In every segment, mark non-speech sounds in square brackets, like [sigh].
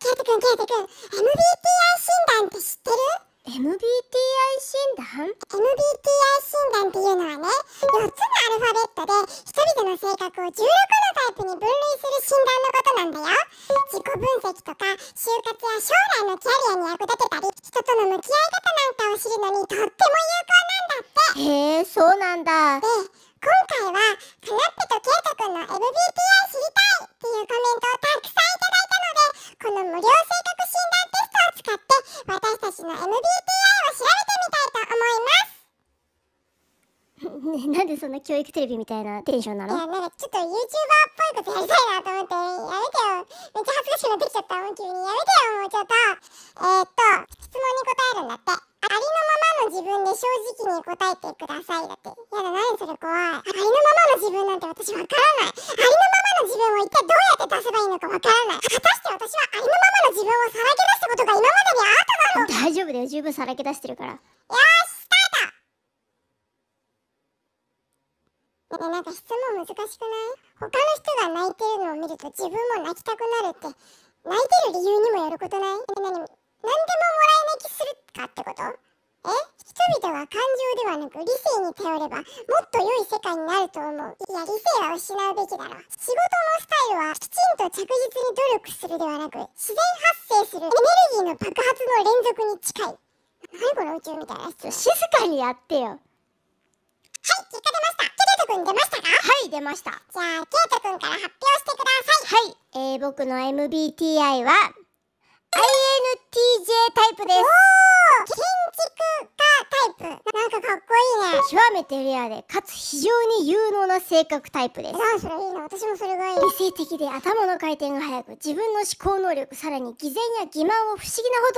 ケイトくん、ケイトくん、MBTI 診断って知ってる MBTI 診断 ?MBTI 診断っていうのはね、4つのアルファベットで1人での性格を16のタイプに分類する診断のことなんだよ。自己分析とか、就活や将来のキャリアに役立てたり、人との向き合い方なんかを知るのにとっても有効なんだって。へえ、そうなんだ。で、調べてみたいと思います [laughs] ね、なんでそんな教育テレビみたいなテンションなのいやなんかちょっと YouTuber っぽいことやりたいなと思ってやめてよめっちゃ恥ずかしくなってきちゃったもう急にやめてよもうちょっとえー、っと質問に答えるんだってありのままの自分で正直に答えてくださいだってやだ何それ怖いありのままの自分なんて私わからないありのままの自分を一体どうやって出せばいいのかわからない果たして私はありのままの自分をさらけ出したことが今までにあった大丈夫だよ十分さらけ出してるからよしスタートねなんか質問難しくない他の人が泣いてるのを見ると自分も泣きたくなるって泣いてる理由にもよることない感情ではなく理性に頼ればもっと良い世界になると思ういや理性は失うべきだろ仕事のスタイルはきちんと着実に努力するではなく自然発生するエネルギーの爆発の連続に近い何この宇宙みたいな人静かにやってよはい結果出ましたケイト君出ましたかはい出ましたじゃあケイト君から発表してくださいはい、えー、僕の MBTI は INTJ タイプです極めてレアでかつ非常に有能な性格タイプですなんそれいいな私もそれがいい理性的で頭の回転が速く自分の思考能力さらに偽善や欺瞞を不思議な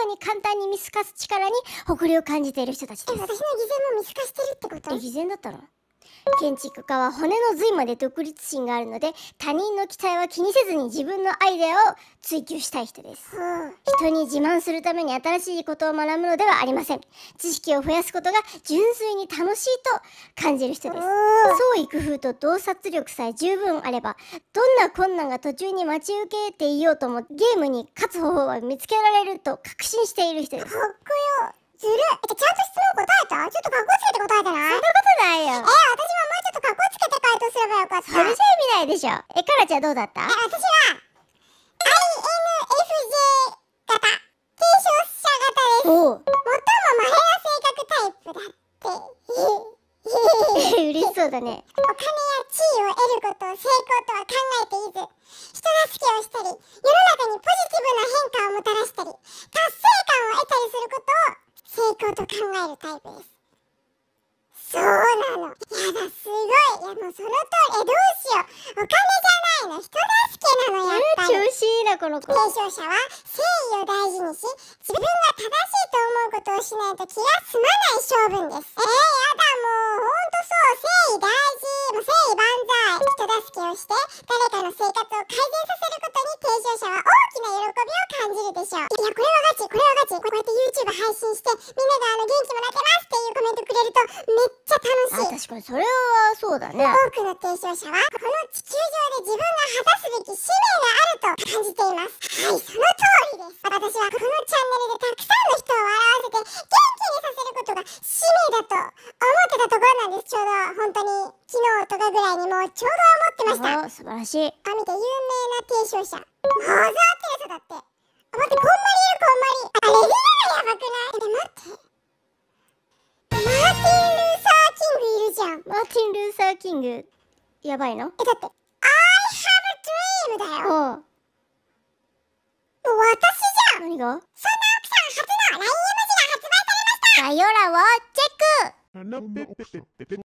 ほどに簡単に見透かす力に誇りを感じている人たちですえ私の偽善も見透かしてるってこと偽善だったの建築家は骨の髄まで独立心があるので他人の期待は気にせずに自分のアイデアを追求したい人です、人に自慢するために新しいことを学ぶのではありません知識を増やすことが純粋に楽しいと感じる人です創意工夫と洞察力さえ十分あればどんな困難が途中に待ち受けていようともゲームに勝つ方法は見つけられると確信している人ですずるい。ちゃんと質問答えたちょっとかっこつけて答えてないそんなことないよ。え私ももうちょっとかっこつけて回答すればよかった。それじゃ意味ないでしょ。え、カラちゃんどうだったえ、私は、INFJ 型。提唱者型です。おう。最もマヘラ性格タイプだって。[laughs] 嬉しそうだね。お金や地位を得ることを成功とは考えていず。なの。やだ、すごい。いや、もうその通り。え、どうしよう。お金じゃないの。人助けなの、やっぱり。調子いいな、この子。提唱者は、誠意を大事にし、自分が正しいと思うことをしないと気が済まない性分です。えー、やだ、もう。ほんとそう。誠意大事。誠意万歳。人助けをして、誰かの生活を改善させはガチ、これはガチ、こうやって YouTube 配信して、みんながあの元気もらってますっていうコメントくれると、めっちゃ楽しい。確かに、それはそうだね。多くの提唱者は、この地球上で自分が果たすべき使命があると感じています。はい、その通りです。私はこのチャンネルでたくさんの人を笑わせて、元気にさせることが使命だと思ってたところなんです。ちょうど、本当に、昨日とかぐらいにもうちょうど思ってました。素晴らしい。あ、見て、有名な提唱者。モーテレキスだって。待って、こんまりいこんまり。あれ、今やばくないマーティン・ルーサー・キングいるじゃん。マーティン・ルーサー・キング、やばいのえ、だって、I have a dream だよ。もう私じゃん。何がそんな奥さん初の LINE 絵文字が発売されました。さよらをチェック